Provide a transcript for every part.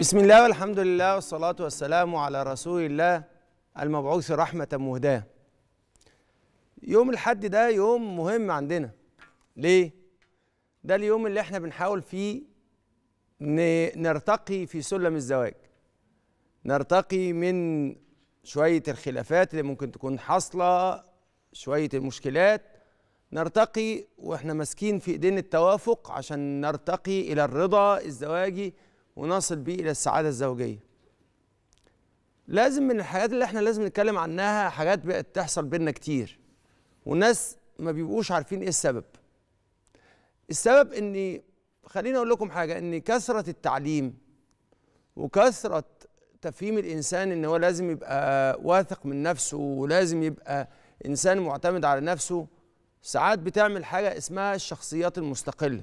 بسم الله والحمد لله والصلاة والسلام على رسول الله المبعوث رحمة مهداة يوم الحد ده يوم مهم عندنا ليه؟ ده اليوم اللي احنا بنحاول فيه نرتقي في سلم الزواج نرتقي من شوية الخلافات اللي ممكن تكون حاصلة شوية المشكلات نرتقي واحنا ماسكين في ايدينا التوافق عشان نرتقي الى الرضا الزواجي ونصل بيه الى السعاده الزوجيه لازم من الحاجات اللي احنا لازم نتكلم عنها حاجات بقت تحصل بينا كتير والناس ما بيبقوش عارفين ايه السبب السبب ان خليني اقول لكم حاجه ان كثره التعليم وكثره تفهيم الانسان ان هو لازم يبقى واثق من نفسه ولازم يبقى انسان معتمد على نفسه ساعات بتعمل حاجه اسمها الشخصيات المستقله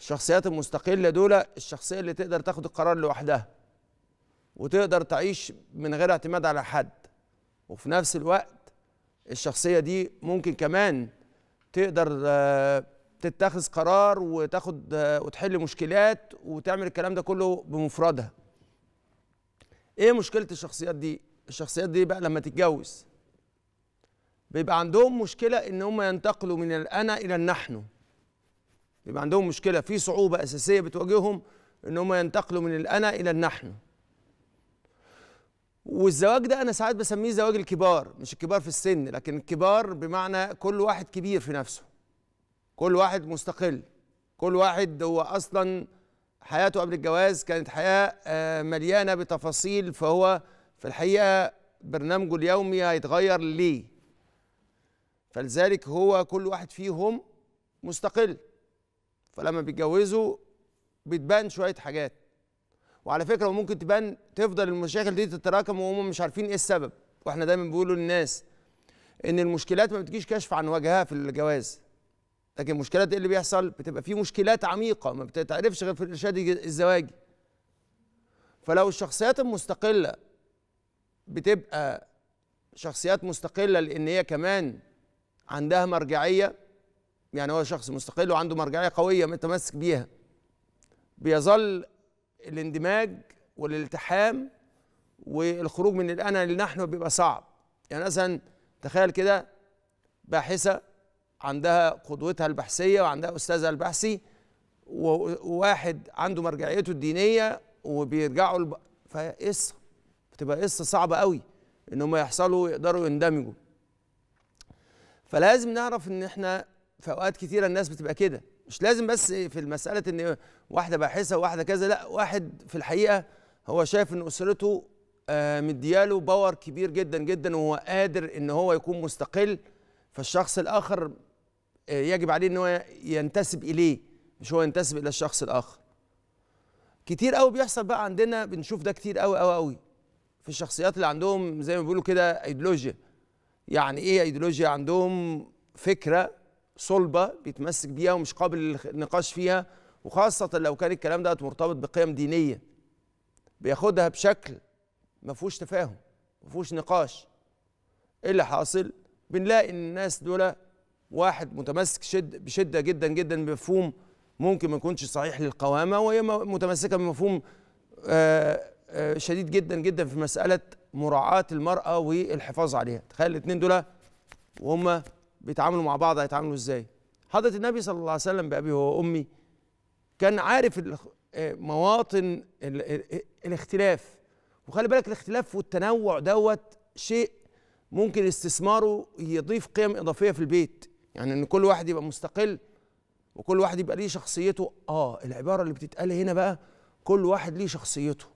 الشخصيات المستقله دول الشخصيه اللي تقدر تاخد القرار لوحدها وتقدر تعيش من غير اعتماد على حد وفي نفس الوقت الشخصيه دي ممكن كمان تقدر آه، تتخذ قرار وتاخد آه، وتحل مشكلات وتعمل الكلام ده كله بمفردها ايه مشكله الشخصيات دي الشخصيات دي بقى لما تتجوز بيبقى عندهم مشكله ان هم ينتقلوا من الانا الى النحن يبقى عندهم مشكله في صعوبه اساسيه بتواجههم ان هم ينتقلوا من الانا الى النحن والزواج ده انا ساعات بسميه زواج الكبار مش الكبار في السن لكن الكبار بمعنى كل واحد كبير في نفسه كل واحد مستقل كل واحد هو اصلا حياته قبل الجواز كانت حياه آه، مليانه بتفاصيل فهو في الحقيقه برنامجه اليومي هيتغير ليه فلذلك هو كل واحد فيهم مستقل فلما بيتجوزوا بتبان شويه حاجات وعلى فكره وممكن تبان تفضل المشاكل دي تتراكم وهم مش عارفين ايه السبب واحنا دايما بنقول للناس ان المشكلات ما بتجيش كشف عن وجهها في الجواز لكن المشكلات اللي بيحصل بتبقى في مشكلات عميقه ما بتتعرفش غير في الارشاد الزواجي فلو الشخصيات المستقله بتبقى شخصيات مستقله لان هي كمان عندها مرجعيه يعني هو شخص مستقل وعنده مرجعية قوية متمسك بيها بيظل الاندماج والالتحام والخروج من الأنا للنحن بيبقى صعب يعني مثلا تخيل كده باحثة عندها قدوتها البحثية وعندها أستاذها البحثي وواحد عنده مرجعيته الدينية وبيرجعوا الب... فقصة بتبقى قصة صعبة قوي إن هم يحصلوا يقدروا يندمجوا فلازم نعرف إن إحنا في اوقات كتيره الناس بتبقى كده مش لازم بس في المساله ان واحده باحثه وواحده كذا لا واحد في الحقيقه هو شايف ان اسرته آه، مدياله باور كبير جدا جدا وهو قادر ان هو يكون مستقل فالشخص الاخر آه، يجب عليه ان هو ينتسب اليه مش هو ينتسب الى الشخص الاخر كتير قوي بيحصل بقى عندنا بنشوف ده كتير قوي قوي قوي في الشخصيات اللي عندهم زي ما بيقولوا كده ايديولوجيا يعني ايه ايديولوجيا عندهم فكره صلبه بيتمسك بيها ومش قابل للنقاش فيها وخاصه لو كان الكلام ده مرتبط بقيم دينيه بياخدها بشكل ما فيهوش تفاهم ما فيهوش نقاش ايه اللي حاصل بنلاقي ان الناس دول واحد متمسك شد بشده جدا جدا بمفهوم ممكن ما يكونش صحيح للقوامه وهي متمسكه بمفهوم آآ آه، آآ آه، شديد جدا جدا في مساله مراعاه المراه والحفاظ عليها تخيل الاثنين دول وهم بيتعاملوا مع بعض هيتعاملوا ازاي حضرة النبي صلى الله عليه وسلم بأبي وأمي كان عارف آه، مواطن آه، آه، الاختلاف وخلي بالك الاختلاف والتنوع دوت شيء ممكن استثماره يضيف قيم إضافية في البيت يعني إن كل واحد يبقى مستقل وكل واحد يبقى ليه شخصيته اه العبارة اللي بتتقال هنا بقى كل واحد ليه شخصيته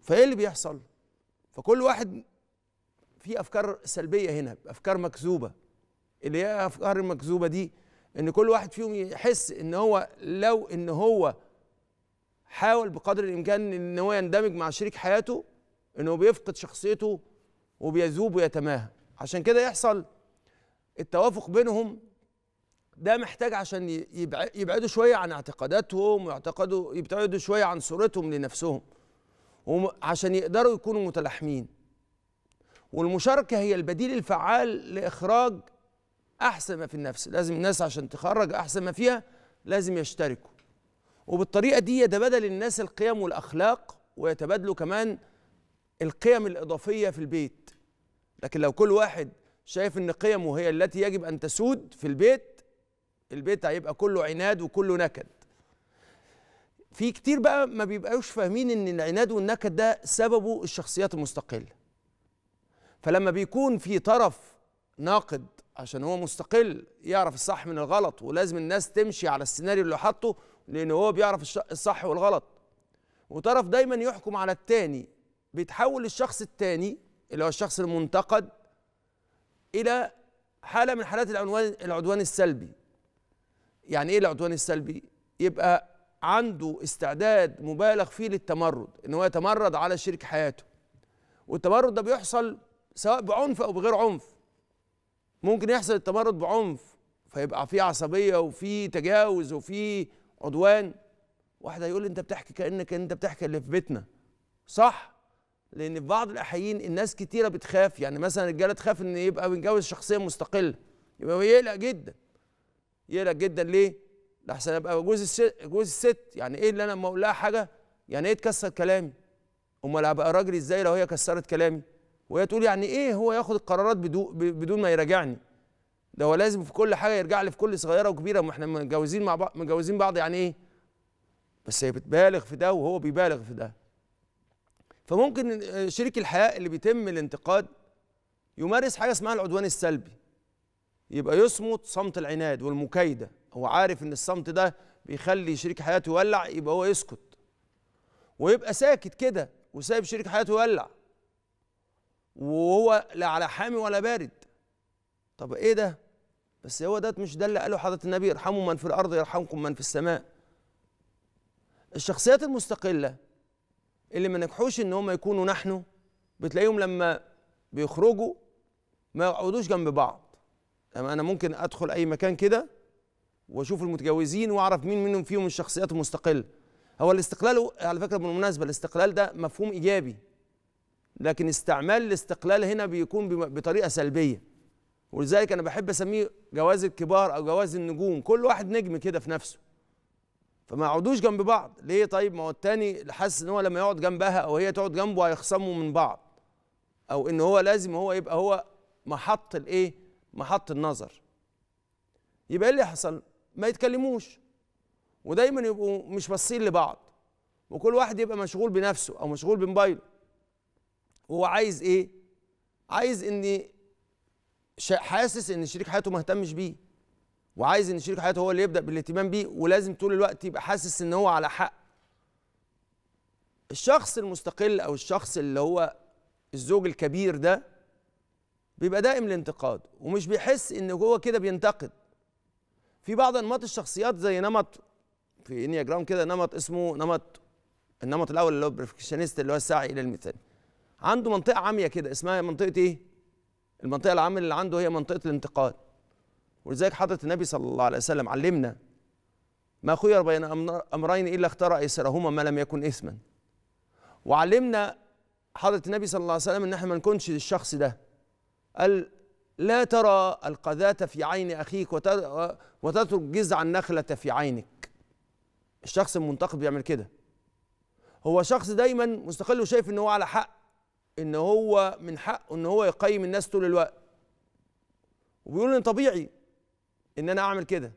فإيه اللي بيحصل فكل واحد في أفكار سلبية هنا أفكار مكذوبة اللي هي افكار المكذوبه دي ان كل واحد فيهم يحس ان هو لو ان هو حاول بقدر الامكان ان هو يندمج مع شريك حياته انه بيفقد شخصيته وبيذوب ويتماهى عشان كده يحصل التوافق بينهم ده محتاج عشان يبعدوا شويه عن اعتقاداتهم ويعتقدوا يبتعدوا شويه عن صورتهم لنفسهم وعشان يقدروا يكونوا متلاحمين والمشاركه هي البديل الفعال لاخراج احسن ما في النفس لازم الناس عشان تخرج احسن ما فيها لازم يشتركوا وبالطريقه دي يتبادل الناس القيم والاخلاق ويتبادلوا كمان القيم الاضافيه في البيت لكن لو كل واحد شايف ان قيمه هي التي يجب ان تسود في البيت البيت هيبقى كله عناد وكله نكد في كتير بقى ما بيبقاش فاهمين ان العناد والنكد ده سببه الشخصيات المستقله فلما بيكون في طرف ناقد عشان هو مستقل يعرف الصح من الغلط ولازم الناس تمشي على السيناريو اللي حاطه لان هو بيعرف الصح والغلط وطرف دايما يحكم على التاني بيتحول الشخص التاني اللي هو الشخص المنتقد الى حاله من حالات العنوان العدوان السلبي يعني ايه العدوان السلبي يبقى عنده استعداد مبالغ فيه للتمرد ان هو يتمرد على شريك حياته والتمرد ده بيحصل سواء بعنف او بغير عنف ممكن يحصل التمرد بعنف فيبقى في عصبيه وفي تجاوز وفي عدوان واحد هيقول انت بتحكي كانك انت بتحكي اللي في بيتنا صح لان في بعض الاحيان الناس كتيره بتخاف يعني مثلا الرجاله تخاف ان يبقى بيتجوز شخصيه مستقله يبقى يقلق جدا يقلق جدا ليه لحسن ابقى جوز الست جوز الست يعني ايه اللي انا لما اقول لها حاجه يعني ايه تكسر كلامي امال ابقى راجل ازاي لو هي كسرت كلامي وهي تقول يعني ايه هو ياخد القرارات بدون ما يراجعني ده هو لازم في كل حاجه يرجع لي في كل صغيره وكبيره ما احنا متجوزين مع بعض متجوزين بعض يعني ايه بس هي بتبالغ في ده وهو بيبالغ في ده فممكن شريك الحياه اللي بيتم الانتقاد يمارس حاجه اسمها العدوان السلبي يبقى يصمت صمت العناد والمكايده هو عارف ان الصمت ده بيخلي شريك حياته يولع يبقى هو يسكت ويبقى ساكت كده وسايب شريك حياته يولع وهو لا على حامي ولا بارد طب ايه ده بس هو ده مش ده اللي قاله حضرة النبي ارحموا من في الأرض يرحمكم من في السماء الشخصيات المستقلة اللي ما نجحوش إن هم يكونوا نحن بتلاقيهم لما بيخرجوا ما يقعدوش جنب بعض أنا ممكن أدخل أي مكان كده وأشوف المتجوزين وأعرف مين منهم فيهم الشخصيات المستقلة هو الاستقلال على فكرة بالمناسبة الاستقلال ده مفهوم إيجابي لكن استعمال الاستقلال هنا بيكون بطريقه سلبيه ولذلك انا بحب اسميه جواز الكبار او جواز النجوم كل واحد نجم كده في نفسه فما يقعدوش جنب بعض ليه طيب ما هو التاني حاسس ان هو لما يقعد جنبها او هي تقعد جنبه هيخصموا من بعض او ان هو لازم هو يبقى هو محط الايه محط النظر يبقى ايه اللي حصل ما يتكلموش ودايما يبقوا مش باصين لبعض وكل واحد يبقى مشغول بنفسه او مشغول بموبايله هو عايز ايه عايز ان حاسس ان شريك حياته ما اهتمش بيه وعايز ان شريك حياته هو اللي يبدا بالاهتمام بيه ولازم طول الوقت يبقى حاسس ان هو على حق الشخص المستقل او الشخص اللي هو الزوج الكبير ده بيبقى دائم الانتقاد ومش بيحس ان هو كده بينتقد في بعض انماط الشخصيات زي نمط في انياجرام كده نمط اسمه نمط النمط الاول اللي هو البرفكشنست اللي هو السعي الى المثال عنده منطقه عاميه كده اسمها منطقه ايه المنطقه العامه اللي عنده هي منطقه الانتقاد ولذلك حضره النبي صلى الله عليه وسلم علمنا ما خير بين امرين الا اختار ايسرهما ما لم يكن اثما وعلمنا حضره النبي صلى الله عليه وسلم ان احنا ما نكونش للشخص ده قال لا ترى القذاة في عين أخيك وتترك جزع النخلة في عينك الشخص المنتقد بيعمل كده هو شخص دايما مستقل وشايف ان هو على حق ان هو من حقه ان هو يقيم الناس طول الوقت وبيقول ان طبيعي ان انا اعمل كده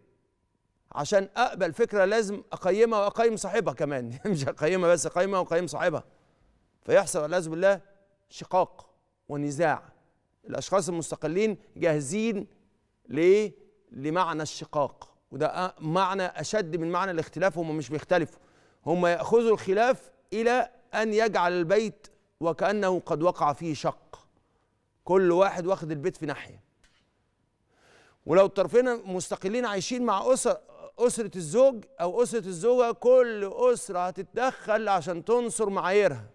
عشان اقبل فكره لازم اقيمها واقيم صاحبها كمان مش اقيمها بس اقيمها واقيم صاحبها فيحصل والعياذ بالله شقاق ونزاع الاشخاص المستقلين جاهزين ليه لمعنى الشقاق وده معنى اشد من معنى الاختلاف هم مش بيختلفوا هم ياخذوا الخلاف الى ان يجعل البيت وكأنه قد وقع فيه شق كل واحد واخد البيت في ناحية ولو الطرفين مستقلين عايشين مع أسر أسرة الزوج أو أسرة الزوجة كل أسرة هتتدخل عشان تنصر معاييرها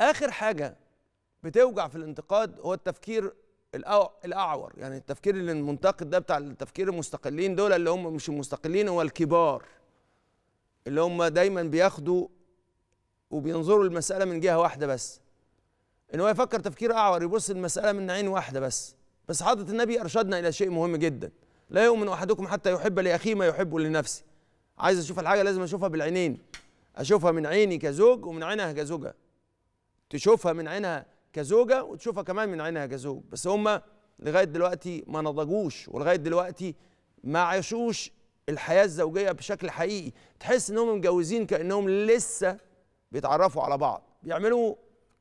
آخر حاجة بتوجع في الانتقاد هو التفكير الأعور يعني التفكير اللي المنتقد ده بتاع التفكير المستقلين دول اللي هم مش المستقلين هو الكبار اللي هم دايما بياخدوا وبينظروا للمساله من جهه واحده بس ان هو يفكر تفكير اعور يبص المساله من عين واحده بس بس حضره النبي ارشدنا الى شيء مهم جدا لا يؤمن احدكم حتى يحب لاخيه ما يحب لنفسه عايز اشوف الحاجه لازم اشوفها بالعينين اشوفها من عيني كزوج ومن عينها كزوجه تشوفها من عينها كزوجه وتشوفها كمان من عينها كزوج بس هم لغايه دلوقتي ما نضجوش ولغايه دلوقتي ما عاشوش الحياه الزوجيه بشكل حقيقي تحس انهم متجوزين كانهم لسه بيتعرفوا على بعض بيعملوا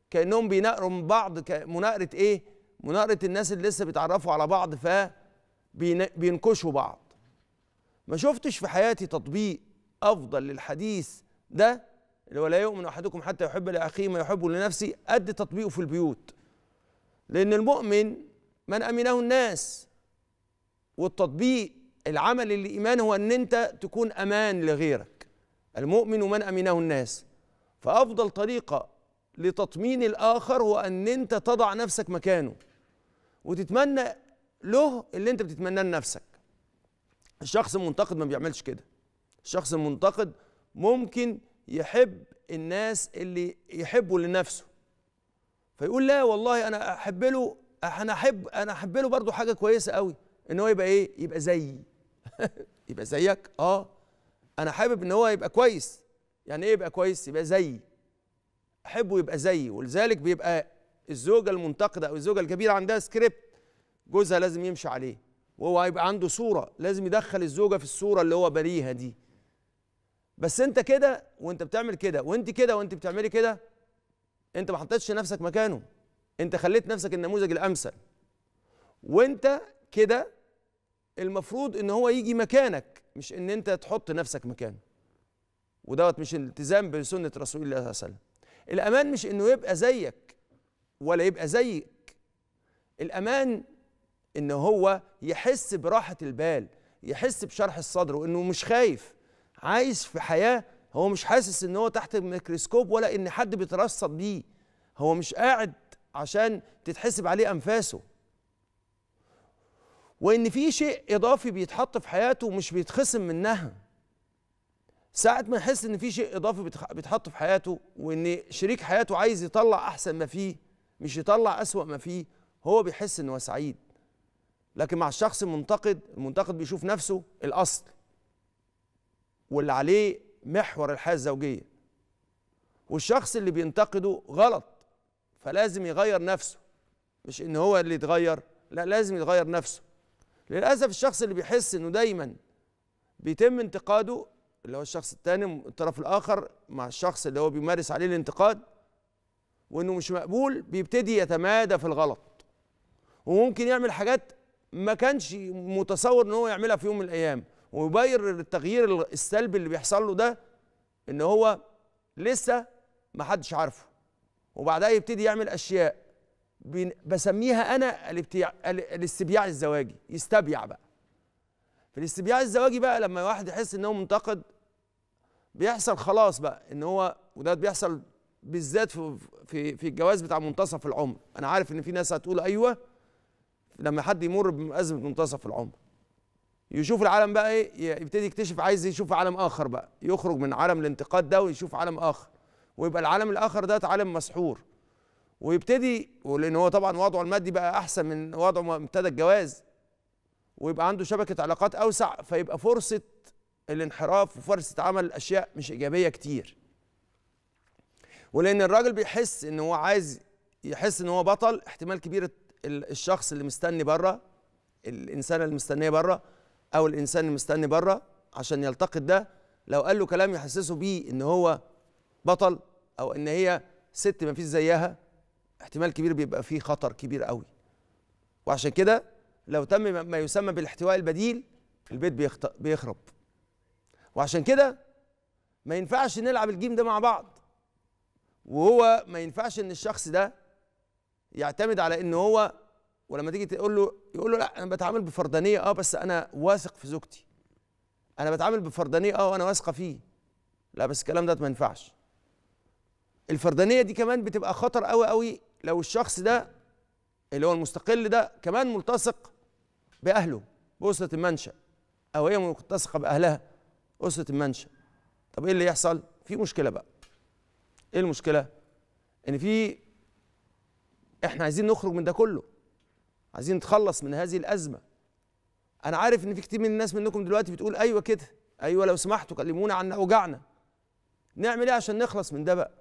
كانهم بيناقروا من بعض مناقره ايه مناقره الناس اللي لسه بيتعرفوا على بعض ف بينكشوا بعض ما شفتش في حياتي تطبيق افضل للحديث ده اللي هو لا يؤمن احدكم حتى يحب لاخيه ما يحبه لنفسه قد تطبيقه في البيوت لان المؤمن من امنه الناس والتطبيق العمل الايمان هو ان انت تكون امان لغيرك المؤمن من امنه الناس فافضل طريقه لتطمين الاخر هو ان انت تضع نفسك مكانه وتتمنى له اللي انت بتتمناه لنفسك الشخص المنتقد ما بيعملش كده الشخص المنتقد ممكن يحب الناس اللي يحبوا لنفسه فيقول لا والله انا احب له انا احب انا احب له برضه حاجه كويسه قوي ان هو يبقى ايه يبقى زيي يبقى زيك اه انا حابب ان هو يبقى كويس يعني ايه يبقى كويس يبقى زيي احبه يبقى زيي ولذلك بيبقى الزوجه المنتقده او الزوجه الكبيره عندها سكريبت جوزها لازم يمشي عليه وهو هيبقى عنده صوره لازم يدخل الزوجه في الصوره اللي هو بريها دي بس انت كده وانت بتعمل كده وانت كده وانت بتعملي كده انت ما حطيتش نفسك مكانه انت خليت نفسك النموذج الامثل وانت كده المفروض ان هو يجي مكانك مش ان انت تحط نفسك مكانه ودوت مش التزام بسنه رسول الله صلى الله عليه وسلم الامان مش انه يبقى زيك ولا يبقى زيك الامان ان هو يحس براحه البال يحس بشرح الصدر وانه مش خايف عايش في حياه هو مش حاسس ان هو تحت الميكروسكوب ولا ان حد بيترصد بيه هو مش قاعد عشان تتحسب عليه انفاسه وان في شيء اضافي بيتحط في حياته مش بيتخصم منها ساعة ما يحس إن في شيء إضافي بيتحط في حياته وإن شريك حياته عايز يطلع أحسن ما فيه مش يطلع أسوأ ما فيه هو بيحس إن هو سعيد لكن مع الشخص المنتقد المنتقد بيشوف نفسه الأصل واللي عليه محور الحياة الزوجية والشخص اللي بينتقده غلط فلازم يغير نفسه مش إن هو اللي يتغير لا لازم يتغير نفسه للأسف الشخص اللي بيحس إنه دايما بيتم انتقاده اللي هو الشخص الثاني الطرف الاخر مع الشخص اللي هو بيمارس عليه الانتقاد وانه مش مقبول بيبتدي يتمادى في الغلط وممكن يعمل حاجات ما كانش متصور ان هو يعملها في يوم من الايام ويبير التغيير السلبي اللي بيحصل له ده ان هو لسه ما حدش عارفه وبعدها يبتدي يعمل اشياء بسميها انا الاستبياع الزواجي يستبيع بقى في الاستبياع الزواجي بقى لما واحد يحس ان هو منتقد بيحصل خلاص بقى ان هو وده بيحصل بالذات في في في الجواز بتاع منتصف العمر انا عارف ان في ناس هتقول ايوه لما حد يمر بازمه منتصف العمر يشوف العالم بقى ايه يبتدي يكتشف عايز يشوف عالم اخر بقى يخرج من عالم الانتقاد ده ويشوف عالم اخر ويبقى العالم الاخر ده عالم مسحور ويبتدي ولان هو طبعا وضعه المادي بقى احسن من وضعه ما ابتدى الجواز ويبقى عنده شبكه علاقات اوسع فيبقى فرصه الانحراف وفرصه عمل اشياء مش ايجابيه كتير ولان الراجل بيحس ان هو عايز يحس ان هو بطل احتمال كبير الشخص اللي مستني بره الانسانه اللي مستنيه بره او الانسان اللي مستني بره عشان يلتقط ده لو قال له كلام يحسسه بيه ان هو بطل او ان هي ست ما فيش زيها احتمال كبير بيبقى فيه خطر كبير قوي وعشان كده لو تم ما يسمى بالاحتواء البديل البيت بيخرب وعشان كده ما ينفعش نلعب الجيم ده مع بعض وهو ما ينفعش ان الشخص ده يعتمد على ان هو ولما تيجي تقول له يقول له لا انا بتعامل بفردانيه اه بس انا واثق في زوجتي انا بتعامل بفردانيه اه وانا واثقه فيه لا بس الكلام ده ما ينفعش الفردانيه دي كمان بتبقى خطر قوي قوي لو الشخص ده اللي هو المستقل ده كمان ملتصق باهله باسره المنشا او هي ملتصقه باهلها أسرة المنشا طب ايه اللي يحصل في مشكله بقى ايه المشكله ان في احنا عايزين نخرج من ده كله عايزين نتخلص من هذه الازمه انا عارف ان في كتير من الناس منكم دلوقتي بتقول ايوه كده ايوه لو سمحتوا كلمونا عن اوجاعنا نعمل ايه عشان نخلص من ده بقى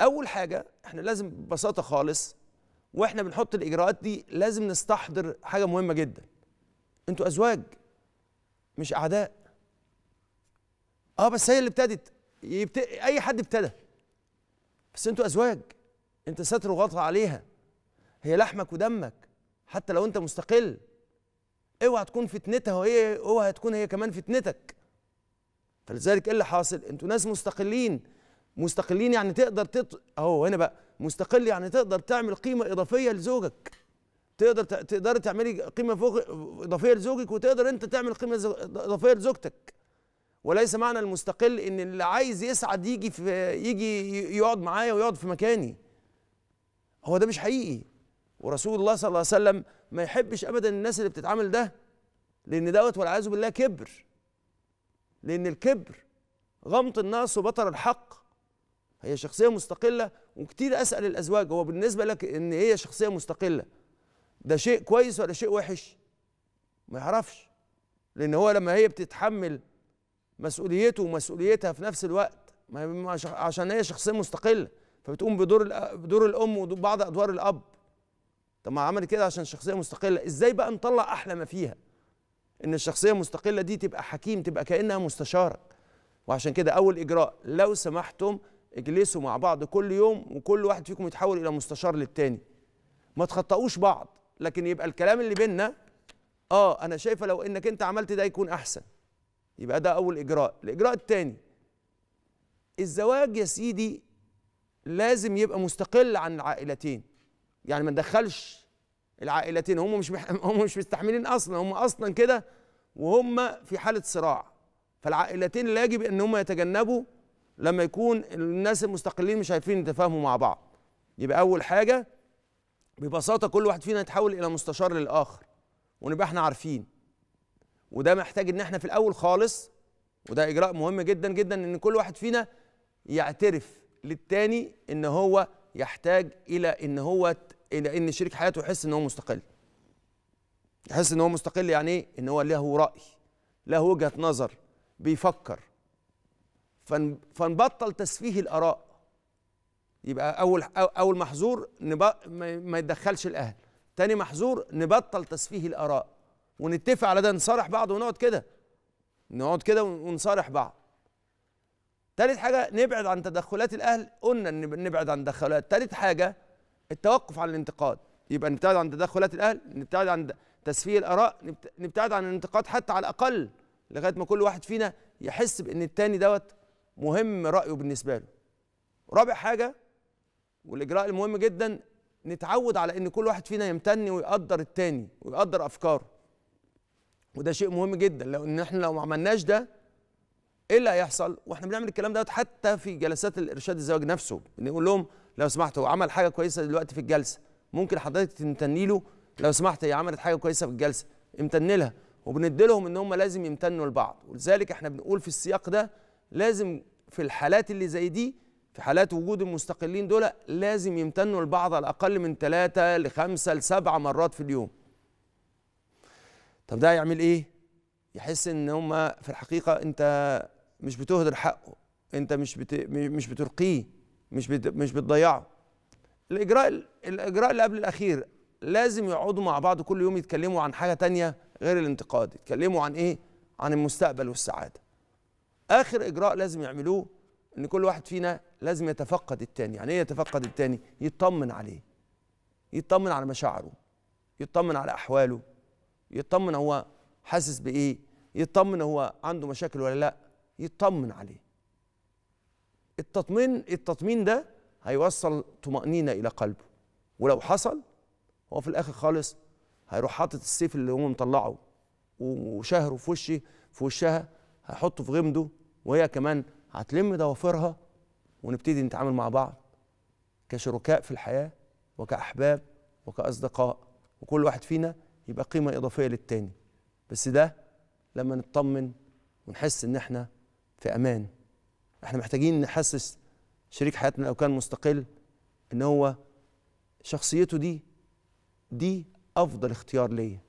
اول حاجه احنا لازم ببساطه خالص واحنا بنحط الاجراءات دي لازم نستحضر حاجه مهمه جدا انتوا ازواج مش اعداء اه بس هي اللي ابتدت يبت... اي حد ابتدى بس انتوا ازواج انت ستر وغطى عليها هي لحمك ودمك حتى لو انت مستقل اوعى تكون فتنتها وهي اوعى تكون هي كمان فتنتك فلذلك ايه اللي حاصل انتوا ناس مستقلين مستقلين يعني تقدر تط... اهو هنا بقى مستقل يعني تقدر تعمل قيمه اضافيه لزوجك تقدر ت... تقدر تعملي قيمه فوق اضافيه لزوجك وتقدر انت تعمل قيمه اضافيه لزوجتك وليس معنى المستقل ان اللي عايز يسعد يجي في يجي يقعد معايا ويقعد في مكاني هو ده مش حقيقي ورسول الله صلى الله عليه وسلم ما يحبش ابدا الناس اللي بتتعامل ده لان دوت والعياذ بالله كبر لان الكبر غمط الناس وبطر الحق هي شخصيه مستقله وكتير اسال الازواج هو بالنسبه لك ان هي شخصيه مستقله ده شيء كويس ولا شيء وحش ما يعرفش لان هو لما هي بتتحمل مسؤوليته ومسؤوليتها في نفس الوقت ما عشان هي شخصيه مستقله فبتقوم بدور بدور الام وبعض ادوار الاب طب ما عمل كده عشان شخصيه مستقله ازاي بقى نطلع احلى ما فيها ان الشخصيه المستقله دي تبقى حكيم تبقى كانها مستشاره وعشان كده اول اجراء لو سمحتم اجلسوا مع بعض كل يوم وكل واحد فيكم يتحول الى مستشار للتاني ما تخطئوش بعض لكن يبقى الكلام اللي بيننا اه انا شايفه لو انك انت عملت ده يكون احسن يبقى ده اول اجراء الاجراء الثاني الزواج يا سيدي لازم يبقى مستقل عن العائلتين يعني ما ندخلش العائلتين هم مش هم مش مستحملين اصلا هم اصلا كده وهم في حاله صراع فالعائلتين لا يجب ان هم يتجنبوا لما يكون الناس المستقلين مش عارفين يتفاهموا مع بعض يبقى اول حاجه ببساطه كل واحد فينا يتحول الى مستشار للاخر ونبقى احنا عارفين وده محتاج ان احنا في الاول خالص وده اجراء مهم جدا جدا ان كل واحد فينا يعترف للتاني ان هو يحتاج الى ان هو الى ان شريك حياته يحس ان هو مستقل يحس ان هو مستقل يعني ايه ان هو له راي له وجهه نظر بيفكر فنبطل تسفيه الاراء يبقى اول اول محظور ما يتدخلش الاهل تاني محظور نبطل تسفيه الاراء ونتفق على ده نصارح بعض ونقعد كده نقعد كده ونصارح بعض تالت حاجه نبعد عن تدخلات الاهل قلنا ان نبعد عن تدخلات تالت حاجه التوقف عن الانتقاد يبقى نبتعد عن تدخلات الاهل نبتعد عن تسفيه الاراء نبتعد عن الانتقاد حتى على الاقل لغايه ما كل واحد فينا يحس بان التاني دوت مهم رايه بالنسبه له رابع حاجه والاجراء المهم جدا نتعود على ان كل واحد فينا يمتن ويقدر التاني ويقدر افكاره وده شيء مهم جدا لو ان احنا لو ما عملناش ده ايه اللي هيحصل واحنا بنعمل الكلام دوت حتى في جلسات الارشاد الزواج نفسه بنقول لهم لو سمحت هو عمل حاجه كويسه دلوقتي في الجلسه ممكن حضرتك تمتني له لو سمحت هي عملت حاجه كويسه في الجلسه امتن لها وبندي لهم ان هم لازم يمتنوا لبعض ولذلك احنا بنقول في السياق ده لازم في الحالات اللي زي دي في حالات وجود المستقلين دول لازم يمتنوا لبعض على الاقل من ثلاثه لخمسه لسبعه مرات في اليوم طب ده يعمل ايه يحس ان هما في الحقيقه انت مش بتهدر حقه انت مش بت... مش بترقيه مش بت... مش بتضيعه الاجراء الاجراء اللي قبل الاخير لازم يقعدوا مع بعض كل يوم يتكلموا عن حاجه تانية غير الانتقاد يتكلموا عن ايه عن المستقبل والسعاده اخر اجراء لازم يعملوه ان كل واحد فينا لازم يتفقد التاني يعني ايه يتفقد التاني يطمن عليه يطمن على مشاعره يطمن على احواله يطمن هو حاسس بايه يطمن هو عنده مشاكل ولا لا يطمن عليه التطمين التطمين ده هيوصل طمأنينة إلى قلبه ولو حصل هو في الآخر خالص هيروح حاطط السيف اللي هو مطلعه وشهره في وشي في وشها هيحطه في غمده وهي كمان هتلم ضوافرها ونبتدي نتعامل مع بعض كشركاء في الحياة وكأحباب وكأصدقاء وكل واحد فينا يبقى قيمه اضافيه للتاني بس ده لما نطمن ونحس ان احنا في امان احنا محتاجين نحسس شريك حياتنا لو كان مستقل ان هو شخصيته دي دي افضل اختيار ليا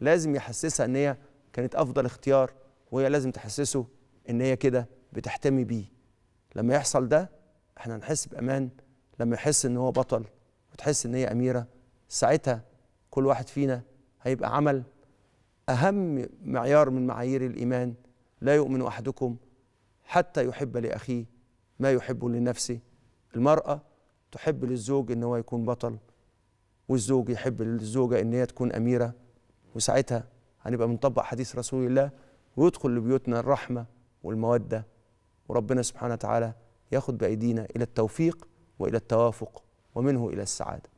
لازم يحسسها ان هي كانت افضل اختيار وهي لازم تحسسه ان هي كده بتحتمي بيه لما يحصل ده احنا هنحس بامان لما يحس ان هو بطل وتحس ان هي اميره ساعتها كل واحد فينا هيبقى عمل أهم معيار من معايير الإيمان لا يؤمن أحدكم حتى يحب لأخيه ما يحب لنفسه المرأة تحب للزوج إن هو يكون بطل والزوج يحب للزوجة إن هي تكون أميرة وساعتها هنبقى بنطبق حديث رسول الله ويدخل لبيوتنا الرحمة والمودة وربنا سبحانه وتعالى ياخد بأيدينا إلى التوفيق وإلى التوافق ومنه إلى السعادة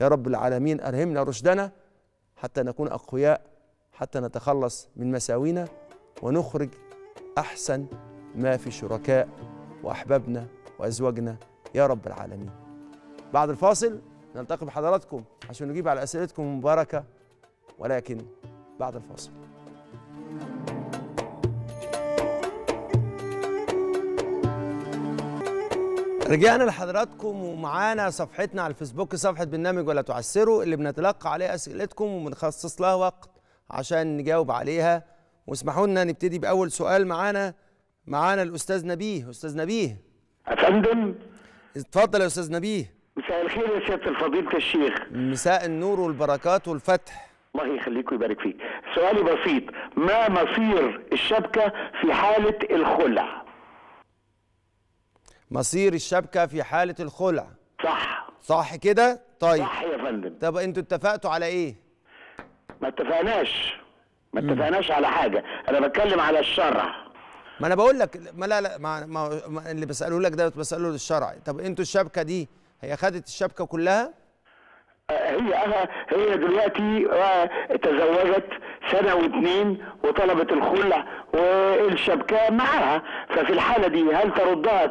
يا رب العالمين أرهمنا رشدنا حتى نكون أقوياء حتى نتخلص من مساوينا ونخرج أحسن ما في شركاء وأحبابنا وأزواجنا يا رب العالمين بعد الفاصل نلتقي بحضراتكم عشان نجيب على أسئلتكم المباركة ولكن بعد الفاصل رجعنا لحضراتكم ومعانا صفحتنا على الفيسبوك صفحه برنامج ولا تعسروا اللي بنتلقى عليها اسئلتكم وبنخصص لها وقت عشان نجاوب عليها واسمحوا لنا نبتدي باول سؤال معانا معانا الاستاذ نبيه استاذ نبيه افندم اتفضل يا استاذ نبيه مساء الخير يا سياده الفضيله الشيخ مساء النور والبركات والفتح الله يخليك ويبارك فيك سؤالي بسيط ما مصير الشبكه في حاله الخلع مصير الشبكه في حاله الخلع صح صح كده طيب صح يا فندم طب انتوا اتفقتوا على ايه ما اتفقناش ما اتفقناش على حاجه انا بتكلم على الشرع ما انا بقول لك ما لا لا ما, ما اللي بساله لك ده بساله للشرع طب انتوا الشبكه دي هي خدت الشبكه كلها آه، هي آه، هي دلوقتي آه، تزوجت سنه واثنين وطلبت الخلع والشبكه معها ففي الحاله دي هل تردها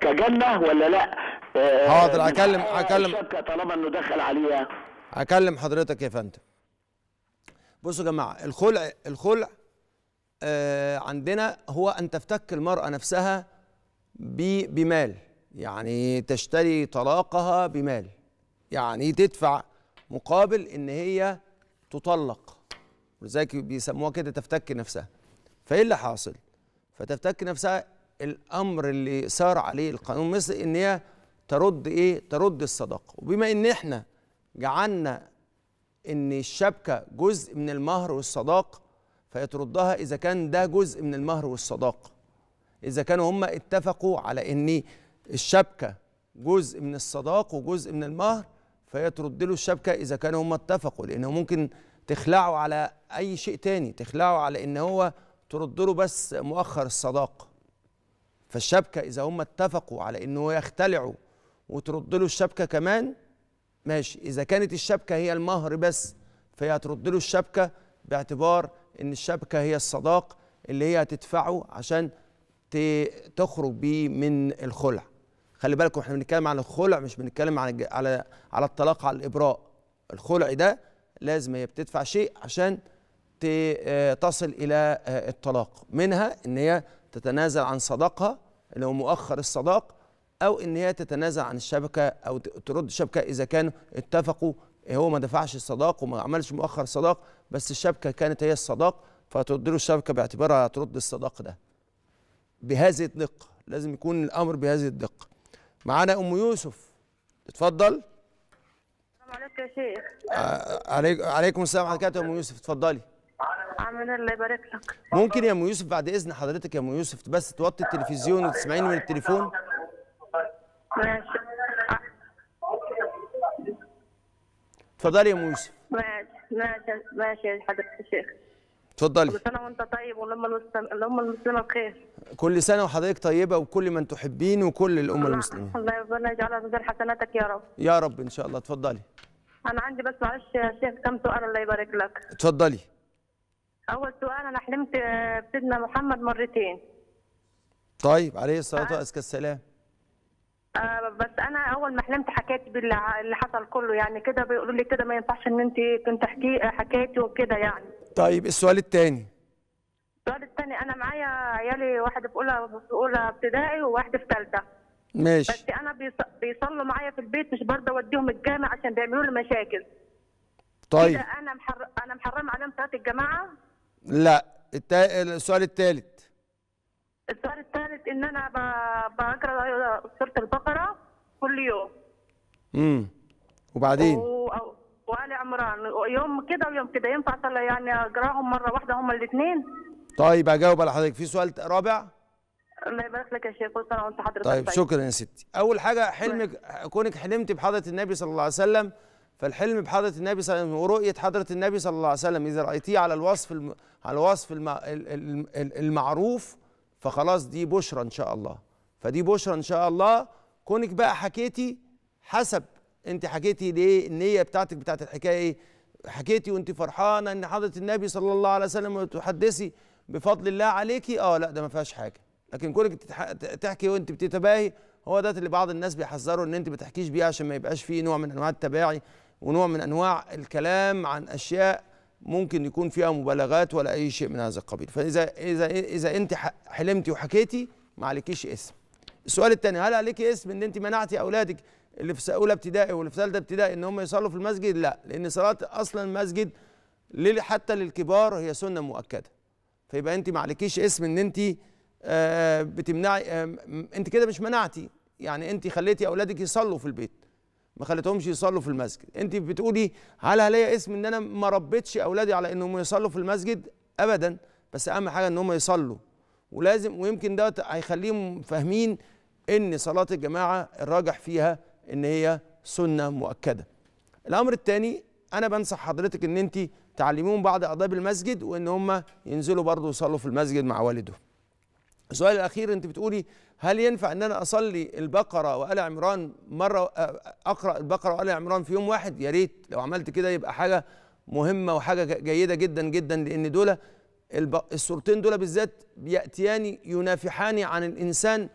كجنه ولا لا؟ آه، حاضر اكلم اكلم الشبكه طالما انه دخل عليها اكلم حضرتك يا فندم. بصوا يا جماعه الخلع الخلع آه عندنا هو ان تفتك المراه نفسها بمال يعني تشتري طلاقها بمال يعني تدفع مقابل ان هي تطلق ولذلك بيسموها كده تفتك نفسها فايه اللي حاصل فتفتك نفسها الامر اللي سار عليه القانون مثل ان هي ترد ايه ترد الصداقه وبما ان احنا جعلنا ان الشبكه جزء من المهر والصداقه فيتردها اذا كان ده جزء من المهر والصداقه اذا كانوا هم اتفقوا على ان الشبكه جزء من الصداقه وجزء من المهر فهي ترد له الشبكه اذا كانوا هم اتفقوا لانه ممكن تخلعه على اي شيء تاني تخلعه على ان هو ترد له بس مؤخر الصداقه فالشبكه اذا هم اتفقوا على ان هو يختلعوا وترد له الشبكه كمان ماشي اذا كانت الشبكه هي المهر بس فهي هترد له الشبكه باعتبار ان الشبكه هي الصداق اللي هي هتدفعه عشان تخرج بيه من الخلع خلي بالكم احنا بنتكلم عن الخلع مش بنتكلم على على الطلاق على الابراء الخلع ده لازم هي بتدفع شيء عشان آه، تصل الى آه، الطلاق منها ان هي تتنازل عن صداقها اللي هو مؤخر الصداق او ان هي تتنازل عن الشبكه او ترد الشبكه اذا كانوا اتفقوا هو ما دفعش الصداق وما عملش مؤخر صداق بس الشبكه كانت هي الصداق فترد له الشبكه باعتبارها هترد الصداق ده بهذه الدقه لازم يكون الامر بهذه الدقه معانا ام يوسف اتفضل السلام عليكم يا شيخ عليك عليكم السلام ورحمه الله وبركاته يا ام يوسف اتفضلي عامل إيه الله يبارك لك ممكن يا ام يوسف بعد اذن حضرتك يا ام يوسف بس توطي التلفزيون وتسمعيني من التليفون ماشي اتفضلي يا ام يوسف ماشي ماشي ماشي يا حضرتك شيخ اتفضلي كل سنه وانت طيب والامه المسلمه بخير كل سنه وحضرتك طيبه وكل من تحبين وكل الامه المسلمه الله يرضى يجعلها ميزان حسناتك يا رب يا رب ان شاء الله اتفضلي انا عندي بس معلش يا شيخ كم سؤال الله يبارك لك اتفضلي اول سؤال انا حلمت بسيدنا آه، محمد مرتين طيب عليه الصلاه وازكى السلام آه بس انا اول ما حلمت حكيت باللي حصل كله يعني كده بيقولوا لي كده ما ينفعش ان انت كنت حكيتي وكده يعني طيب السؤال الثاني السؤال الثاني انا معايا عيالي واحد في اولى في اولى ابتدائي وواحد في ثالثه ماشي بس انا بيصلوا معايا في البيت مش برضه اوديهم الجامع عشان بيعملوا لي مشاكل طيب انا محر... انا محرم عليهم صلاه الجماعه لا الت... السؤال الثالث السؤال الثالث ان انا ب... بقرا سوره البقره كل يوم امم وبعدين و... أو... وآل عمران يوم كده ويوم كده ينفع صلى يعني أجراهم مرة واحدة هما الاثنين طيب اجاوب على حضرتك في سؤال رابع الله يبارك لك يا شيخ كل وانت حضرتك طيب،, طيب شكرا يا ستي اول حاجه حلمك طيب. كونك حلمت بحضره النبي صلى الله عليه وسلم فالحلم بحضره النبي صلى الله عليه وسلم ورؤيه حضره النبي صلى الله عليه وسلم اذا رايتيه على الوصف الم... على الوصف الم... المعروف فخلاص دي بشرى ان شاء الله فدي بشرى ان شاء الله كونك بقى حكيتي حسب انت حكيتي ليه النيه بتاعتك بتاعت الحكايه ايه حكيتي وانت فرحانه ان حضره النبي صلى الله عليه وسلم تحدثي بفضل الله عليكي اه لا ده ما فيهاش حاجه لكن كونك تحكي وانت بتتباهي هو ده اللي بعض الناس بيحذروا ان انت ما تحكيش بيه عشان ما يبقاش فيه نوع من انواع التباعي ونوع من انواع الكلام عن اشياء ممكن يكون فيها مبالغات ولا اي شيء من هذا القبيل فاذا اذا اذا انت حلمتي وحكيتي ما عليكيش اسم السؤال الثاني هل عليكي اسم ان انت منعتي اولادك اللي في اولى ابتدائي واللي في ثالثه ابتدائي ان هم يصلوا في المسجد لا لان صلاه اصلا المسجد حتى للكبار هي سنه مؤكده فيبقى انت ما عليكيش اسم ان انت آه، بتمنعي آه، انت كده مش منعتي يعني انت خليتي اولادك يصلوا في البيت ما خليتهمش يصلوا في المسجد انت بتقولي هل عليا اسم ان انا ما ربيتش اولادي على انهم يصلوا في المسجد ابدا بس اهم حاجه ان هم يصلوا ولازم ويمكن ده هيخليهم فاهمين ان صلاه الجماعه الراجح فيها ان هي سنه مؤكده الامر الثاني انا بنصح حضرتك ان انت تعلميهم بعض اداب المسجد وان هم ينزلوا برضه يصلوا في المسجد مع والدهم السؤال الاخير انت بتقولي هل ينفع ان انا اصلي البقره وال عمران مره اقرا البقره وال عمران في يوم واحد يا ريت لو عملت كده يبقى حاجه مهمه وحاجه جيده جدا جدا لان دول السورتين دول بالذات ياتيان ينافحان عن الانسان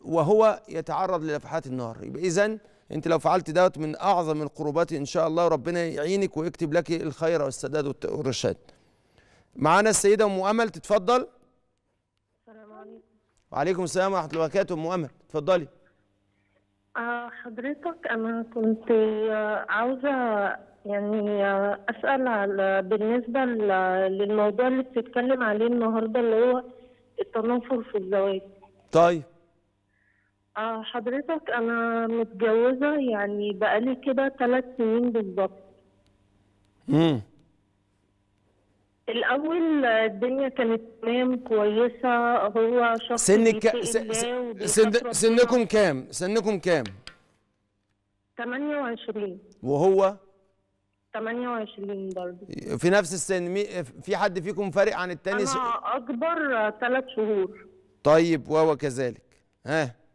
وهو يتعرض للفحات النار يبقى اذا انت لو فعلت دوت من اعظم القربات ان شاء الله ربنا يعينك ويكتب لك الخير والسداد والرشاد معانا السيده ام امل تتفضل السلام عليكم وعليكم السلام ورحمه الله وبركاته ام امل اتفضلي أه حضرتك انا كنت آه، عاوزه يعني آه، اسال على بالنسبه للموضوع اللي بتتكلم عليه النهارده اللي هو التنافر في الزواج طيب آه، حضرتك انا متجوزه يعني بقالي كده ثلاث سنين بالظبط امم الاول الدنيا كانت تمام كويسه هو شخص سنك س... سن... سنكم كام سنكم كام 28 وهو 28 برضه في نفس السن مي... في حد فيكم فارق عن التاني انا س... اكبر ثلاث شهور طيب وهو كذلك ها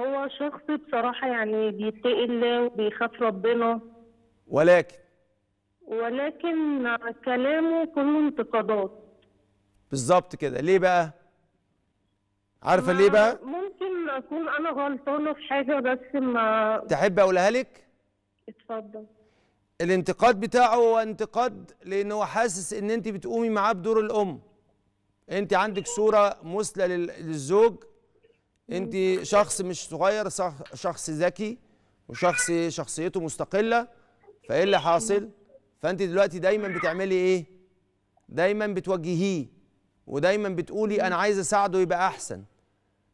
هو شخص بصراحة يعني بيتقي الله وبيخاف ربنا ولكن ولكن كلامه كله انتقادات بالظبط كده ليه بقى؟ عارفة ليه بقى؟ ممكن أكون أنا غلطانة في حاجة بس ما تحب أقولها لك؟ اتفضل الانتقاد بتاعه هو انتقاد لأن هو حاسس إن أنت بتقومي معاه بدور الأم أنت عندك صورة مثلى للزوج انت شخص مش صغير شخص ذكي وشخص شخصيته مستقله فايه اللي حاصل فانت دلوقتي دايما بتعملي ايه دايما بتوجهيه ودايما بتقولي انا عايز اساعده يبقى احسن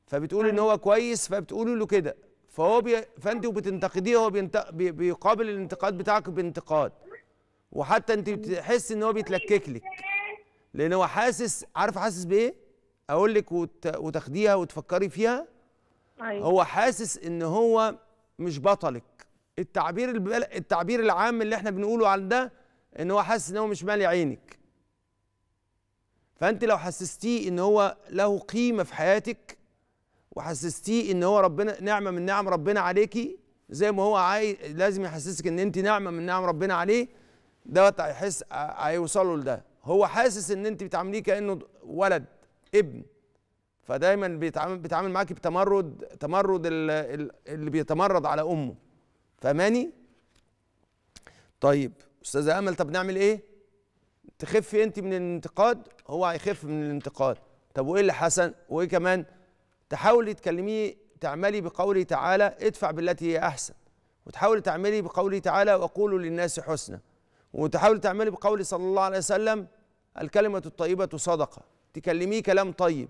فبتقولي ان هو كويس فبتقولي له كده فهو بي... فانت وبتنتقديه هو بينت... بي... بيقابل الانتقاد بتاعك بانتقاد وحتى انت بتحس ان هو بيتلكك لك لان هو حاسس عارفه حاسس بايه اقول لك وتاخديها وتفكري فيها أيوة. هو حاسس ان هو مش بطلك التعبير البل... التعبير العام اللي احنا بنقوله عن ده ان هو حاسس ان هو مش مالي عينك فانت لو حسستيه ان هو له قيمه في حياتك وحسستيه ان هو ربنا نعمه من نعم ربنا عليكي زي ما هو عاي... لازم يحسسك ان انت نعمه من نعم ربنا عليه دوت هيحس هيوصله لده هو حاسس ان انت بتعامليه كانه ولد ابن فدايما بيتعامل بيتعامل معاكي بتمرد تمرد اللي بيتمرد على امه فماني طيب استاذه امل طب نعمل ايه تخفي انت من الانتقاد هو هيخف من الانتقاد طب وايه اللي حسن وايه كمان تحاولي تكلميه تعملي بقوله تعالى ادفع بالتي هي احسن وتحاولي تعملي بقوله تعالى وقولوا للناس حسنا وتحاولي تعملي بقوله صلى الله عليه وسلم الكلمه الطيبه صدقه تكلميه كلام طيب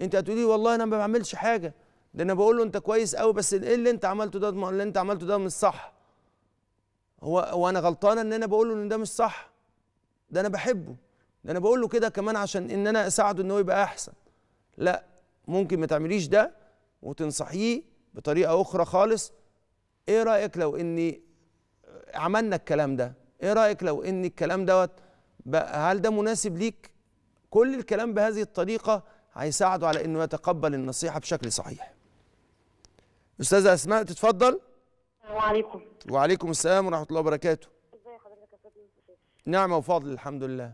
انت هتقولي والله انا ما بعملش حاجه ده انا بقول له انت كويس قوي بس ايه اللي انت عملته ده اللي انت عملته ده مش صح هو وانا غلطانه ان انا بقول له ان ده مش صح ده انا بحبه ده انا بقول له كده كمان عشان ان انا اساعده ان هو يبقى احسن لا ممكن ما تعمليش ده وتنصحيه بطريقه اخرى خالص ايه رايك لو اني آه، عملنا الكلام ده ايه رايك لو ان الكلام دوت هل ده مناسب ليك كل الكلام بهذه الطريقة هيساعده على أنه يتقبل النصيحة بشكل صحيح أستاذة أسماء تتفضل وعليكم وعليكم السلام ورحمة الله وبركاته ازي حضرتك يا نعمة وفضل الحمد لله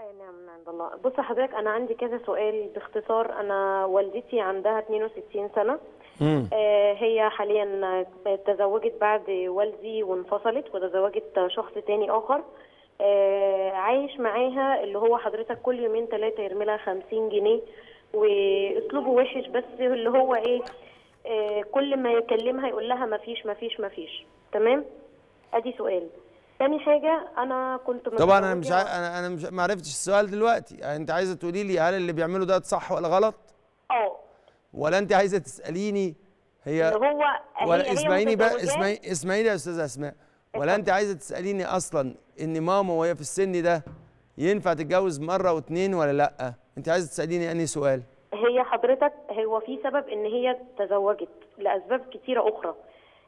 اي نعم من نعم، عند الله بص حضرتك انا عندي كذا سؤال باختصار انا والدتي عندها 62 سنه آه هي حاليا تزوجت بعد والدي وانفصلت وتزوجت شخص تاني اخر آه، عايش معاها اللي هو حضرتك كل يومين ثلاثه يرمي لها 50 جنيه واسلوبه وحش بس اللي هو ايه آه كل ما يكلمها يقول لها مفيش مفيش مفيش تمام ادي سؤال تاني حاجه انا كنت طبعا انا مش انا انا مش ما عرفتش السؤال دلوقتي يعني انت عايزه تقولي لي هل اللي بيعمله ده صح ولا غلط اه ولا انت عايزه تساليني هي اللي هو ولا هي اسمعيني بقى اسمعيني اسمعيني يا استاذه اسماء ولا انت عايزه تساليني اصلا ان ماما وهي في السن ده ينفع تتجوز مره واتنين ولا لا انت عايزه تساليني انهي سؤال هي حضرتك هو في سبب ان هي تزوجت لاسباب كتيره اخرى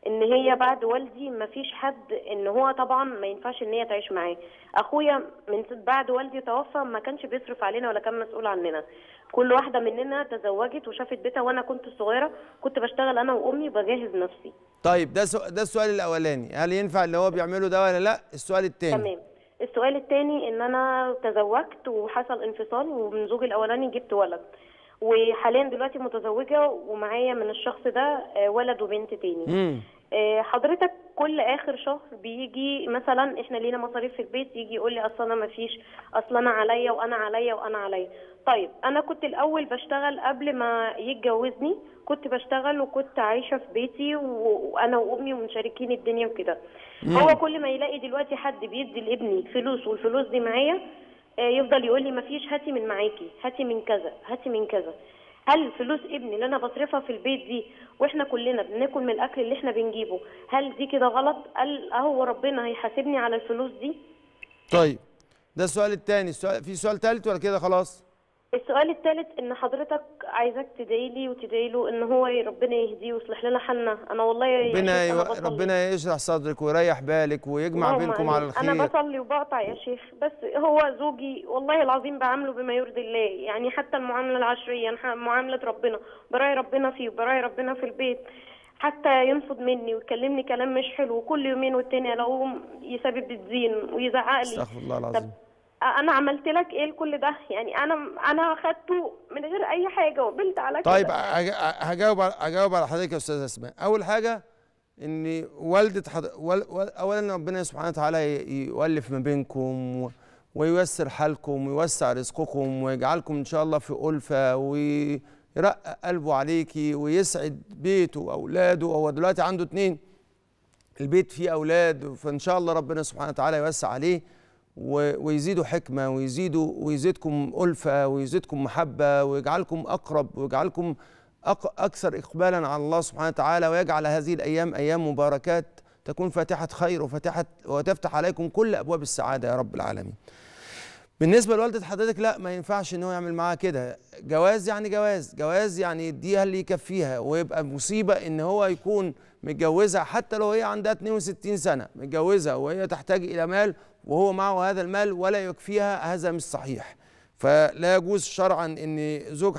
ان هي بعد والدي ما فيش حد ان هو طبعا ما ينفعش ان هي تعيش معاه اخويا من بعد والدي توفى ما كانش بيصرف علينا ولا كان مسؤول عننا كل واحده مننا تزوجت وشافت بيتها وانا كنت صغيره كنت بشتغل انا وامي وبجهز نفسي طيب ده سو... ده السؤال الاولاني هل ينفع اللي هو بيعمله ده ولا لا السؤال الثاني تمام السؤال الثاني ان انا تزوجت وحصل انفصال ومن زوجي الاولاني جبت ولد وحاليا دلوقتي متزوجه ومعايا من الشخص ده آه، ولد وبنت تاني مم. آه، حضرتك كل اخر شهر بيجي مثلا احنا لينا مصاريف في البيت يجي يقول لي اصل انا ما فيش اصل انا عليا وانا عليا وانا عليا طيب انا كنت الاول بشتغل قبل ما يتجوزني كنت بشتغل وكنت عايشه في بيتي وانا وامي ومشاركين الدنيا وكده هو كل ما يلاقي دلوقتي حد بيدي لابني فلوس والفلوس دي معايا آه، يفضل يقول لي ما فيش هاتي من معاكي هاتي من كذا هاتي من كذا هل فلوس ابني اللي انا بصرفها في البيت دي واحنا كلنا بناكل من الاكل اللي احنا بنجيبه هل دي كده غلط قال اهو ربنا هيحاسبني على الفلوس دي طيب ده السؤال الثاني السؤال في سؤال ثالث ولا كده خلاص السؤال الثالث ان حضرتك عايزاك تدعي لي وتدعي له ان هو ربنا يهديه ويصلح لنا حالنا انا والله يعني ربنا يو... ربنا يشرح صدرك ويريح بالك ويجمع بينكم على الخير انا بصلي وبقطع يا شيخ بس هو زوجي والله العظيم بعامله بما يرضي الله يعني حتى المعامله العشريه معامله ربنا براعي ربنا فيه وبراعي ربنا في البيت حتى ينفض مني ويكلمني كلام مش حلو وكل يومين والتاني الاقوه يسبب الزين ويزعق لي استغفر الله العظيم انا عملت لك ايه لكل ده يعني انا انا اخدته من غير اي حاجه وقبلت على كده طيب هجاوب هجاوب على حضرتك يا استاذه اسماء اول حاجه ان والده حض... وال... اولا ربنا سبحانه وتعالى يؤلف ما بينكم و... وييسر حالكم ويوسع رزقكم ويجعلكم ان شاء الله في ألفة ويرقق قلبه عليكي ويسعد بيته واولاده هو دلوقتي عنده اتنين البيت فيه اولاد فان شاء الله ربنا سبحانه وتعالى يوسع عليه ويزيدوا حكمه ويزيدوا ويزيدكم الفه ويزيدكم محبه ويجعلكم اقرب ويجعلكم اكثر اقبالا على الله سبحانه وتعالى ويجعل هذه الايام ايام مباركات تكون فاتحه خير وفاتحه وتفتح عليكم كل ابواب السعاده يا رب العالمين. بالنسبه لوالده حضرتك لا ما ينفعش ان هو يعمل معاها كده جواز يعني جواز جواز يعني يديها اللي يكفيها ويبقى مصيبه ان هو يكون متجوزها حتى لو هي عندها 62 سنه متجوزها وهي تحتاج الى مال وهو معه هذا المال ولا يكفيها هذا مش صحيح فلا يجوز شرعا ان زوج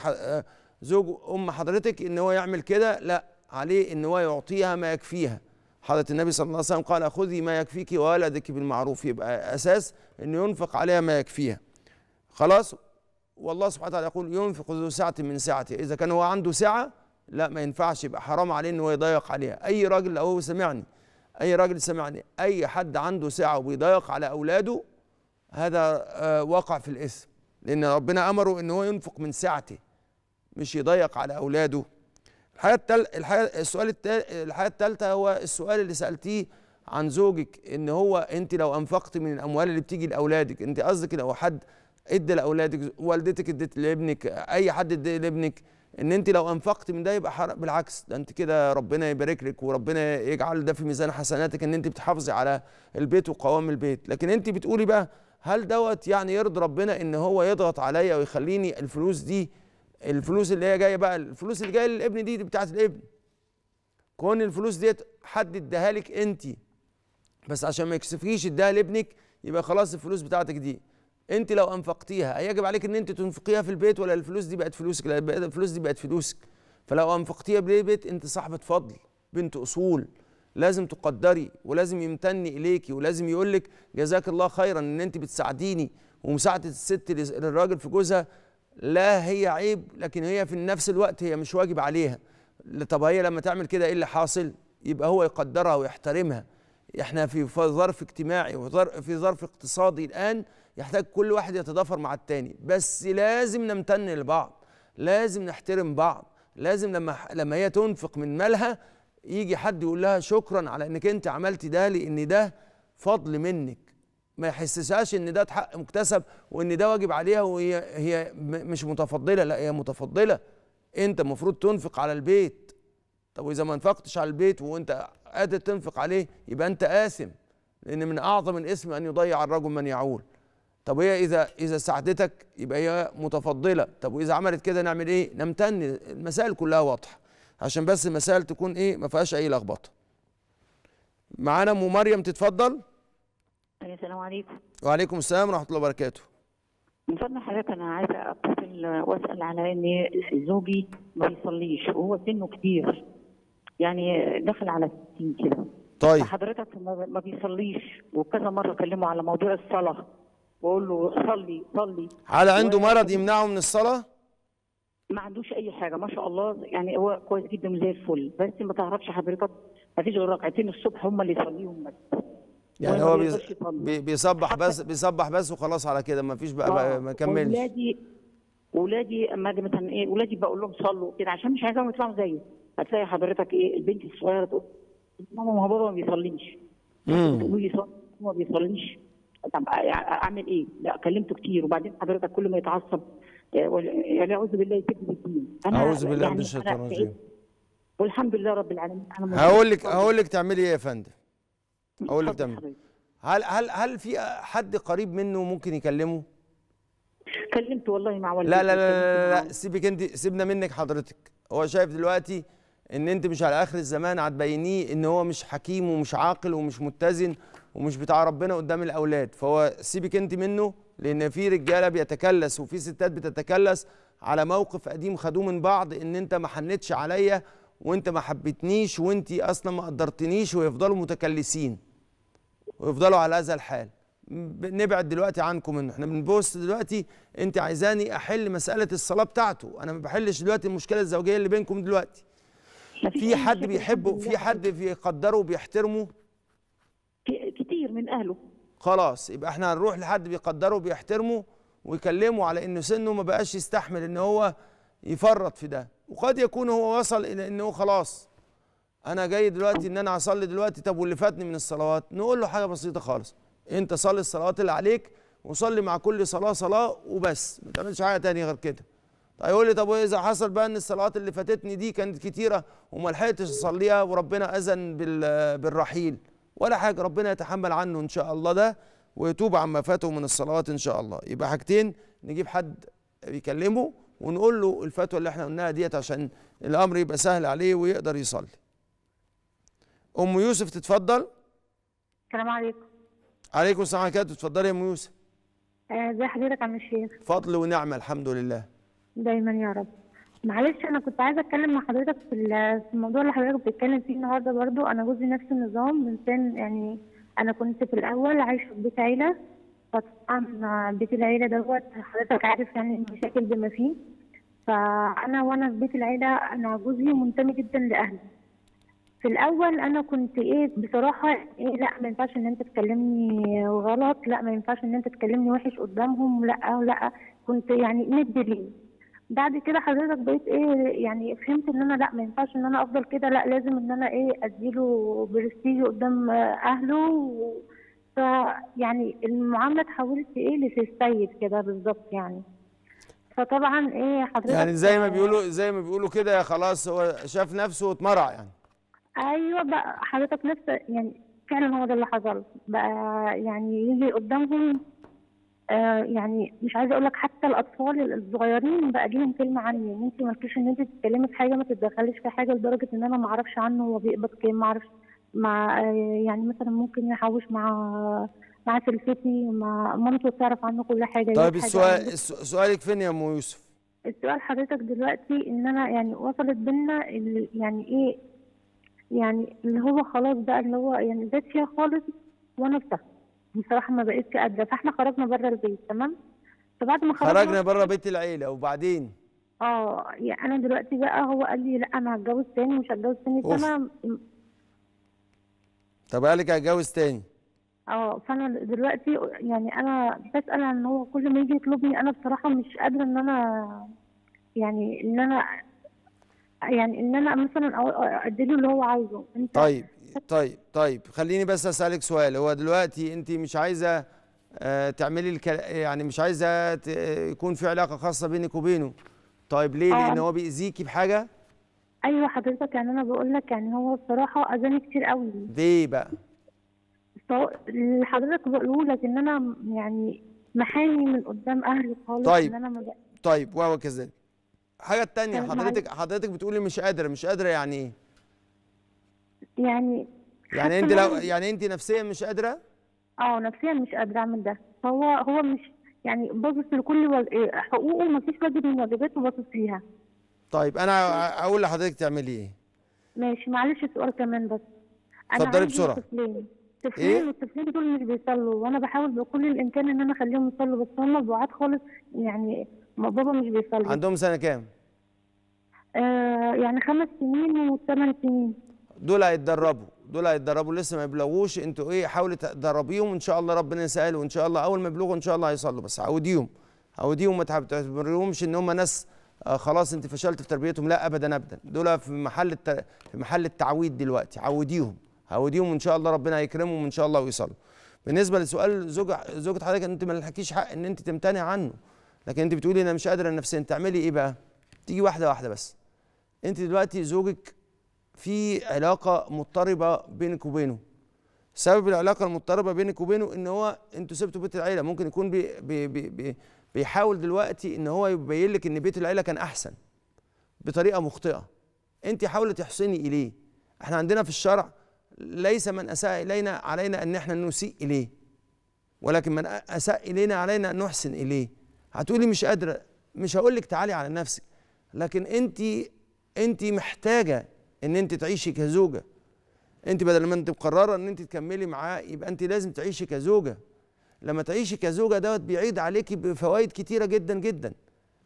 زوج ام حضرتك ان هو يعمل كده لا عليه ان هو يعطيها ما يكفيها حضرة النبي صلى الله عليه وسلم قال خذي ما يكفيك وولدك بالمعروف يبقى أساس أنه ينفق عليها ما يكفيها خلاص والله سبحانه وتعالى يقول ينفق ذو سعة من سعته إذا كان هو عنده سعة لا ما ينفعش يبقى حرام عليه أنه يضيق عليها أي راجل لو هو سمعني أي راجل سمعني أي حد عنده سعة وبيضيق على أولاده هذا آه، واقع في الإثم لأن ربنا أمره أن هو ينفق من سعته مش يضيق على أولاده الحقيقه التل... الحاجه السؤال التل... الحاجه الثالثه هو السؤال اللي سالتيه عن زوجك ان هو انت لو انفقت من الاموال اللي بتيجي لاولادك انت قصدك لو حد ادى لاولادك والدتك ادت لابنك اي حد ادى لابنك ان انت لو انفقت من ده يبقى حرق بالعكس ده انت كده ربنا يبارك لك وربنا يجعل ده في ميزان حسناتك ان انت بتحافظي على البيت وقوام البيت لكن انت بتقولي بقى هل دوت يعني يرضي ربنا ان هو يضغط عليا ويخليني الفلوس دي الفلوس اللي هي جايه بقى الفلوس اللي جايه للابن دي, دي بتاعت الابن كون الفلوس ديت حد اداها لك انت بس عشان ما يكسفكيش اداها لابنك يبقى خلاص الفلوس بتاعتك دي انت لو انفقتيها يجب عليك ان انت تنفقيها في البيت ولا الفلوس دي بقت فلوسك لا الفلوس دي بقت فلوسك فلو انفقتيها بالبيت انت صاحبه فضل بنت اصول لازم تقدري ولازم يمتن اليكي ولازم يقول لك جزاك الله خيرا ان انت بتساعديني ومساعده الست للراجل في جوزها لا هي عيب لكن هي في نفس الوقت هي مش واجب عليها طب هي لما تعمل كده ايه اللي حاصل يبقى هو يقدرها ويحترمها احنا في ظرف اجتماعي وفي ظرف اقتصادي الان يحتاج كل واحد يتضافر مع التاني بس لازم نمتن لبعض لازم نحترم بعض لازم لما لما هي تنفق من مالها يجي حد يقول لها شكرا على انك انت عملت ده لان ده فضل منك ما يحسسهاش ان ده حق مكتسب وان ده واجب عليها وهي هي مش متفضله لا هي متفضله انت المفروض تنفق على البيت طب واذا ما انفقتش على البيت وانت قادر تنفق عليه يبقى انت آثم لان من اعظم الاسم ان يضيع الرجل من يعول طب هي اذا اذا ساعدتك يبقى هي متفضله طب واذا عملت كده نعمل ايه نمتن المسائل كلها واضحه عشان بس المسائل تكون ايه ما فيهاش اي لخبطه معانا ام مريم تتفضل السلام عليكم وعليكم السلام ورحمه الله وبركاته من فضل حضرتك انا عايزه اتصل واسال على ان زوجي ما بيصليش وهو سنه كبير يعني داخل على 60 كده طيب حضرتك ما بيصليش وكذا مره اكلمه على موضوع الصلاه واقول له صلي صلي هل عنده مرض يمنعه من الصلاه؟ ما عندوش اي حاجه ما شاء الله يعني هو كويس جدا زي الفل بس ما تعرفش حضرتك ما فيش غير ركعتين الصبح هم اللي يصليهم بس يعني هو بيصبح بس بيصبح بس وخلاص على كده ما فيش بقى, بقى آه، ما كملش ولادي ولادي اما اجي مثلا ايه ولادي بقول لهم صلوا كده عشان مش عايزاهم يطلعوا زيي هتلاقي حضرتك ايه البنت الصغيره تقول ماما ما بابا ما بيصليش تقول لي صلي ما بيصليش طب آه، يعني اعمل ايه؟ لا كلمته كتير وبعدين حضرتك كل ما يتعصب آه، يعني اعوذ بالله يكذب الدين انا اعوذ بالله من يعني الشيطان الرجيم إيه؟ والحمد لله رب العالمين هقول لك هقول لك تعملي ايه يا فندم؟ اقول لك تمام هل هل هل في حد قريب منه ممكن يكلمه؟ كلمت والله مع والدتي لا لا لا لا, لا. سيبك انت سيبنا منك حضرتك هو شايف دلوقتي ان انت مش على اخر الزمان هتبينيه ان هو مش حكيم ومش عاقل ومش متزن ومش بتاع ربنا قدام الاولاد فهو سيبك انت منه لان في رجاله بيتكلس وفي ستات بتتكلس على موقف قديم خدوه من بعض ان انت ما حنتش عليا وانت ما حبيتنيش وانت اصلا ما قدرتنيش ويفضلوا متكلسين ويفضلوا على هذا الحال نبعد دلوقتي عنكم منه احنا بنبص دلوقتي انت عايزاني احل مساله الصلاه بتاعته انا ما بحلش دلوقتي المشكله الزوجيه اللي بينكم دلوقتي في حد بيحبه في حد بيقدره وبيحترمه كتير من اهله خلاص يبقى احنا هنروح لحد بيقدره وبيحترمه ويكلمه على انه سنه ما بقاش يستحمل ان هو يفرط في ده وقد يكون هو وصل الى انه خلاص انا جاي دلوقتي ان انا هصلي دلوقتي طب واللي فاتني من الصلوات نقول له حاجه بسيطه خالص انت صلي الصلوات اللي عليك وصلي مع كل صلاه صلاه وبس ما تعملش حاجه تانية غير كده طيب يقول لي طب واذا حصل بقى ان الصلوات اللي فاتتني دي كانت كتيره وما لحقتش اصليها وربنا اذن بالرحيل ولا حاجه ربنا يتحمل عنه ان شاء الله ده ويتوب عما فاته من الصلوات ان شاء الله يبقى حاجتين نجيب حد يكلمه ونقول له الفتوى اللي احنا قلناها ديت عشان الامر يبقى سهل عليه ويقدر يصلي ام يوسف تتفضل السلام عليكم عليكم السلام ورحمه الله تتفضلي يا ام يوسف آه، ازي آه حضرتك يا عم الشيخ فضل ونعمه الحمد لله دايما يا رب معلش انا كنت عايزه اتكلم مع حضرتك في الموضوع اللي حضرتك بتتكلم فيه النهارده برضو انا جوزي نفس النظام انسان يعني انا كنت في الاول عايشه في بيت عيله فطبعا بيت العيله دوت حضرتك عارف يعني المشاكل بما فيه فانا وانا في بيت العيله انا جوزي منتمي جدا لاهلي في الاول انا كنت ايه بصراحه إيه لا ما ينفعش ان انت تكلمني غلط لا ما ينفعش ان انت تكلمني وحش قدامهم لا لا كنت يعني ند ليه بعد كده حضرتك بقيت ايه يعني فهمت ان انا لا ما ينفعش ان انا افضل كده لا لازم ان انا ايه اديله برستيج قدام اهله ف فيعني المعامله اتحولت ايه لسيد كده بالظبط يعني فطبعا ايه حضرتك يعني زي ما آه، بيقولوا زي ما بيقولوا كده خلاص هو شاف نفسه واتمرع يعني ايوه بقى حضرتك نفس يعني فعلا هو ده اللي حصل بقى يعني يجي قدامهم آه يعني مش عايزه اقول لك حتى الاطفال الصغيرين بقى ليهم كلمه عني ان انت ما مالكيش ان انت تتكلمي في حاجه ما تتدخليش في حاجه لدرجه ان انا ما اعرفش عنه هو بيقبض كام ما اعرفش مع آه، يعني مثلا ممكن يحوش مع مع سلفتي مع مامته تعرف عنه كل حاجه طيب السؤال حاجة سؤالك فين يا ام يوسف؟ السؤال حضرتك دلوقتي ان انا يعني وصلت بينا يعني ايه يعني اللي هو خلاص بقى اللي هو يعني بات فيها خالص وانا بتاخد بصراحه ما بقتش قادره فاحنا خرجنا بره البيت تمام فبعد ما خرجنا خرجنا بره بيت العيله وبعدين اه يعني انا دلوقتي بقى هو قال لي لا انا هتجوز تاني مش هتجوز تاني فانا طب قال لك هتجوز تاني اه فانا دلوقتي يعني انا بسال ان هو كل ما يجي يطلبني انا بصراحه مش قادره ان انا يعني ان انا يعني ان انا مثلا اديله له اللي هو عايزه انت طيب طيب طيب خليني بس اسالك سؤال هو دلوقتي انت مش عايزه آه، تعملي الكل... يعني مش عايزه يكون في علاقه خاصه بينك وبينه طيب ليه آه. لان هو بيأذيكي بحاجه ايوه حضرتك يعني انا بقول لك يعني هو بصراحه اذاني كتير قوي ليه بقى اللي حضرتك بقوله لك ان انا يعني محامي من قدام اهلي خالص طيب. ان انا مجأ... طيب وهو كذلك حاجه تانية طيب، حضرتك حضرتك بتقولي مش قادره مش قادره يعني ايه يعني يعني انت لو يعني انت نفسيا مش قادره اه نفسيا مش قادره اعمل ده هو هو مش يعني باصص لكل حقوقه إيه، حقوقه ومفيش واجب من واجباته باصص ليها طيب انا اقول لحضرتك تعملي ايه ماشي معلش سؤال كمان بس اتفضلي بسرعه طفلين طفلين إيه؟ والطفلين دول مش بيصلوا وانا بحاول بكل الامكان ان انا اخليهم يصلوا بس هم بعاد خالص يعني ما بابا مش بيصلي عندهم سنه كام؟ آه، يعني خمس سنين وثمان سنين دول هيتدربوا دول هيتدربوا لسه ما يبلغوش انتوا ايه حاولي تدربيهم ان شاء الله ربنا يسهل وان شاء الله اول ما يبلغوا ان شاء الله هيصلوا بس عوديهم عوديهم ما تعتبريهمش ان هم ناس آه، خلاص انت فشلت في تربيتهم لا ابدا ابدا دول في محل الت... في محل التعويد دلوقتي عوديهم عوديهم وان شاء الله ربنا هيكرمهم ان شاء الله ويصلوا بالنسبه لسؤال زوج زوجة حضرتك انت ما لحكيش حق ان انت تمتنع عنه لكن انت بتقولي انا مش قادره نفسيا تعملي ايه بقى تيجي واحده واحده بس انت دلوقتي زوجك في علاقه مضطربه بينك وبينه سبب العلاقه المضطربه بينك وبينه ان هو انتوا سبتوا بيت العيله ممكن يكون بي بي بي بي بيحاول دلوقتي ان هو يبين لك ان بيت العيله كان احسن بطريقه مخطئه انت حاولي تحسني اليه احنا عندنا في الشرع ليس من اساء الينا علينا ان احنا نسيء اليه ولكن من اساء الينا علينا ان نحسن اليه هتقولي مش قادره مش هقول لك تعالي على نفسك لكن انت انت محتاجه ان انت تعيشي كزوجه انت بدل ما انت مقرره ان انت تكملي معاه يبقى انت لازم تعيشي كزوجه لما تعيشي كزوجه دوت بيعيد عليكي بفوائد كتيره جدا جدا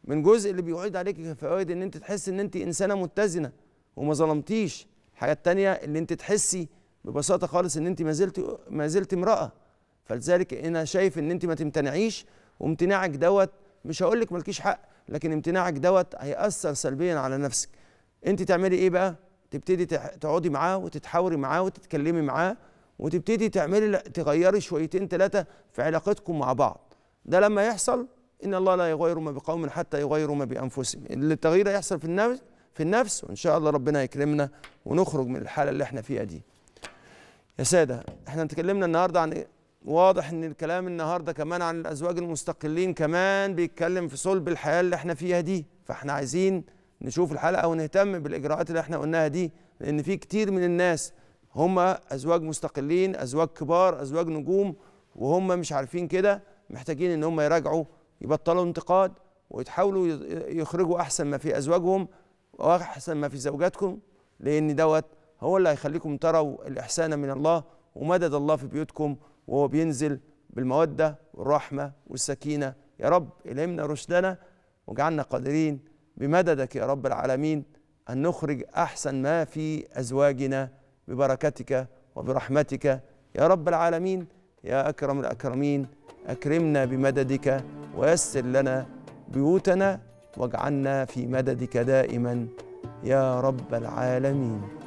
من جزء اللي بيعيد عليكي فوائد ان انت تحسي ان انت انسانه متزنه وما ظلمتيش الحاجه التانيه اللي انت تحسي ببساطه خالص ان انت ما زلت ما زلت امراه فلذلك انا شايف ان انت ما تمتنعيش وامتناعك دوت مش هقول لك مالكيش حق لكن امتناعك دوت هيأثر سلبيا على نفسك انت تعملي ايه بقى تبتدي تقعدي معاه وتتحاوري معاه وتتكلمي معاه وتبتدي تعملي تغيري شويتين ثلاثه في علاقتكم مع بعض ده لما يحصل ان الله لا يغير ما بقوم حتى يغيروا ما بانفسهم التغيير هيحصل في النفس في النفس وان شاء الله ربنا يكرمنا ونخرج من الحاله اللي احنا فيها دي يا ساده احنا اتكلمنا النهارده عن واضح ان الكلام النهارده كمان عن الازواج المستقلين كمان بيتكلم في صلب الحياه اللي احنا فيها دي فاحنا عايزين نشوف الحلقه ونهتم بالاجراءات اللي احنا قلناها دي لان في كتير من الناس هم ازواج مستقلين ازواج كبار ازواج نجوم وهم مش عارفين كده محتاجين ان هم يراجعوا يبطلوا انتقاد ويتحاولوا يخرجوا احسن ما في ازواجهم واحسن ما في زوجاتكم لان دوت هو اللي هيخليكم تروا الاحسان من الله ومدد الله في بيوتكم وهو بينزل بالمودة والرحمة والسكينة يا رب إلهمنا رشدنا وجعلنا قادرين بمددك يا رب العالمين أن نخرج أحسن ما في أزواجنا ببركتك وبرحمتك يا رب العالمين يا أكرم الأكرمين أكرمنا بمددك ويسر لنا بيوتنا واجعلنا في مددك دائما يا رب العالمين